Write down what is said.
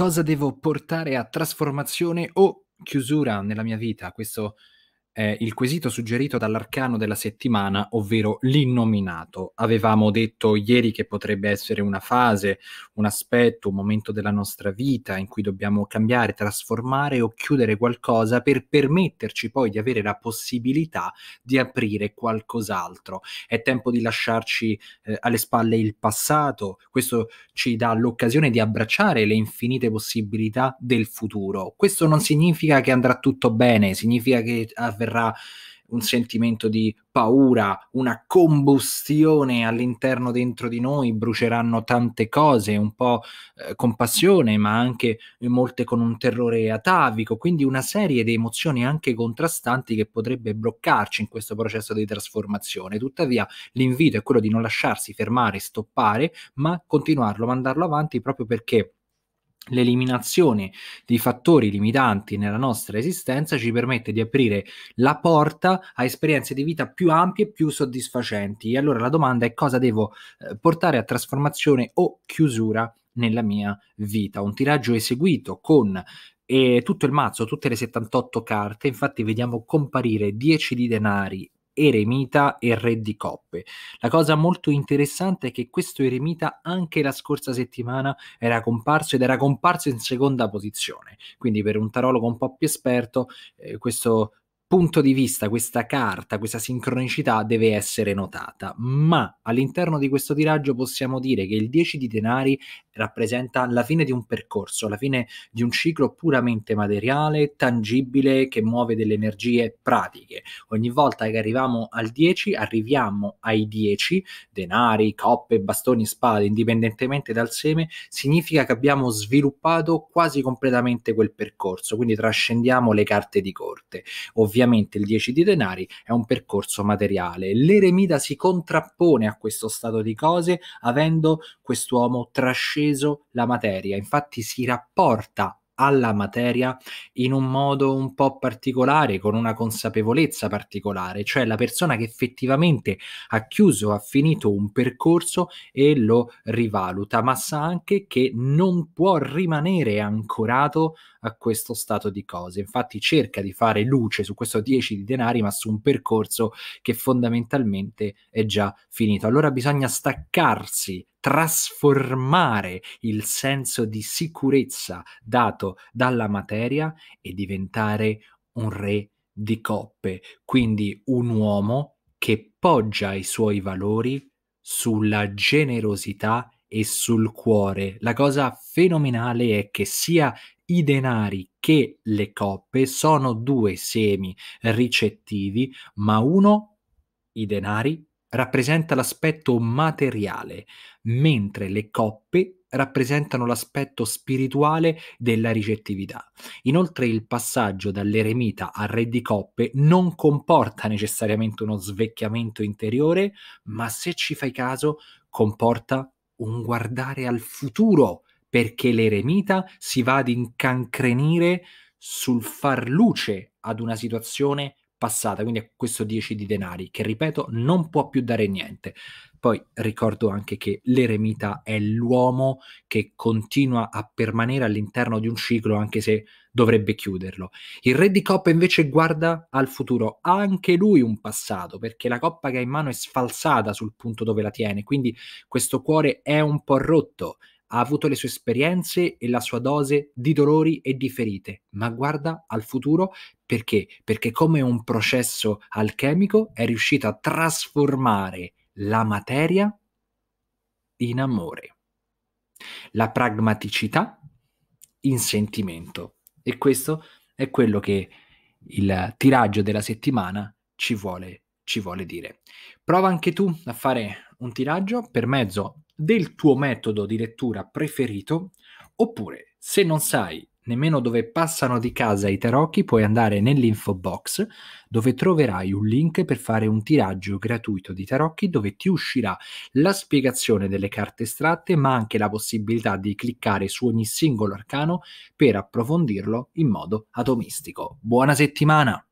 cosa devo portare a trasformazione o chiusura nella mia vita? Questo eh, il quesito suggerito dall'arcano della settimana, ovvero l'innominato. Avevamo detto ieri che potrebbe essere una fase, un aspetto, un momento della nostra vita in cui dobbiamo cambiare, trasformare o chiudere qualcosa per permetterci poi di avere la possibilità di aprire qualcos'altro. È tempo di lasciarci eh, alle spalle il passato, questo ci dà l'occasione di abbracciare le infinite possibilità del futuro. Questo non significa che andrà tutto bene, significa che avverrà guerra, un sentimento di paura, una combustione all'interno dentro di noi, bruceranno tante cose, un po' eh, con passione, ma anche molte con un terrore atavico, quindi una serie di emozioni anche contrastanti che potrebbe bloccarci in questo processo di trasformazione. Tuttavia, l'invito è quello di non lasciarsi fermare, stoppare, ma continuarlo, mandarlo avanti proprio perché L'eliminazione dei fattori limitanti nella nostra esistenza ci permette di aprire la porta a esperienze di vita più ampie e più soddisfacenti. E allora la domanda è cosa devo eh, portare a trasformazione o chiusura nella mia vita. Un tiraggio eseguito con eh, tutto il mazzo, tutte le 78 carte, infatti vediamo comparire 10 di denari eremita e re di coppe. La cosa molto interessante è che questo eremita anche la scorsa settimana era comparso ed era comparso in seconda posizione, quindi per un tarologo un po' più esperto eh, questo punto di vista questa carta, questa sincronicità deve essere notata, ma all'interno di questo tiraggio possiamo dire che il 10 di denari rappresenta la fine di un percorso, la fine di un ciclo puramente materiale, tangibile, che muove delle energie pratiche. Ogni volta che arriviamo al 10, arriviamo ai 10, denari, coppe, bastoni, spade, indipendentemente dal seme, significa che abbiamo sviluppato quasi completamente quel percorso, quindi trascendiamo le carte di corte. Ovviamente Ovviamente il 10 di denari è un percorso materiale. L'eremita si contrappone a questo stato di cose avendo quest'uomo trasceso la materia, infatti si rapporta alla materia in un modo un po' particolare, con una consapevolezza particolare, cioè la persona che effettivamente ha chiuso, ha finito un percorso e lo rivaluta, ma sa anche che non può rimanere ancorato a questo stato di cose. Infatti cerca di fare luce su questo 10 di denari, ma su un percorso che fondamentalmente è già finito. Allora bisogna staccarsi trasformare il senso di sicurezza dato dalla materia e diventare un re di coppe, quindi un uomo che poggia i suoi valori sulla generosità e sul cuore. La cosa fenomenale è che sia i denari che le coppe sono due semi ricettivi, ma uno, i denari, rappresenta l'aspetto materiale, mentre le coppe rappresentano l'aspetto spirituale della ricettività. Inoltre il passaggio dall'eremita al re di coppe non comporta necessariamente uno svecchiamento interiore, ma se ci fai caso comporta un guardare al futuro perché l'eremita si va ad incancrenire sul far luce ad una situazione passata, quindi a questo 10 di denari, che ripeto non può più dare niente. Poi ricordo anche che l'eremita è l'uomo che continua a permanere all'interno di un ciclo anche se dovrebbe chiuderlo. Il re di coppa invece guarda al futuro, ha anche lui un passato, perché la coppa che ha in mano è sfalsata sul punto dove la tiene, quindi questo cuore è un po' rotto, ha avuto le sue esperienze e la sua dose di dolori e di ferite, ma guarda al futuro perché? Perché come un processo alchemico è riuscito a trasformare la materia in amore, la pragmaticità in sentimento. E questo è quello che il tiraggio della settimana ci vuole, ci vuole dire. Prova anche tu a fare un tiraggio per mezzo del tuo metodo di lettura preferito, oppure se non sai nemmeno dove passano di casa i tarocchi, puoi andare nell'info box dove troverai un link per fare un tiraggio gratuito di tarocchi dove ti uscirà la spiegazione delle carte estratte, ma anche la possibilità di cliccare su ogni singolo arcano per approfondirlo in modo atomistico. Buona settimana!